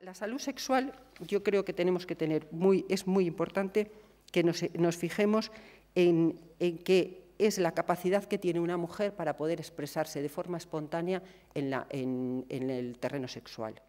la salud sexual yo creo que tenemos que tener muy, es muy importante que nos, nos fijemos en, en es la capacidad que tiene una mujer para poder expresarse de forma espontánea en el terreno sexual.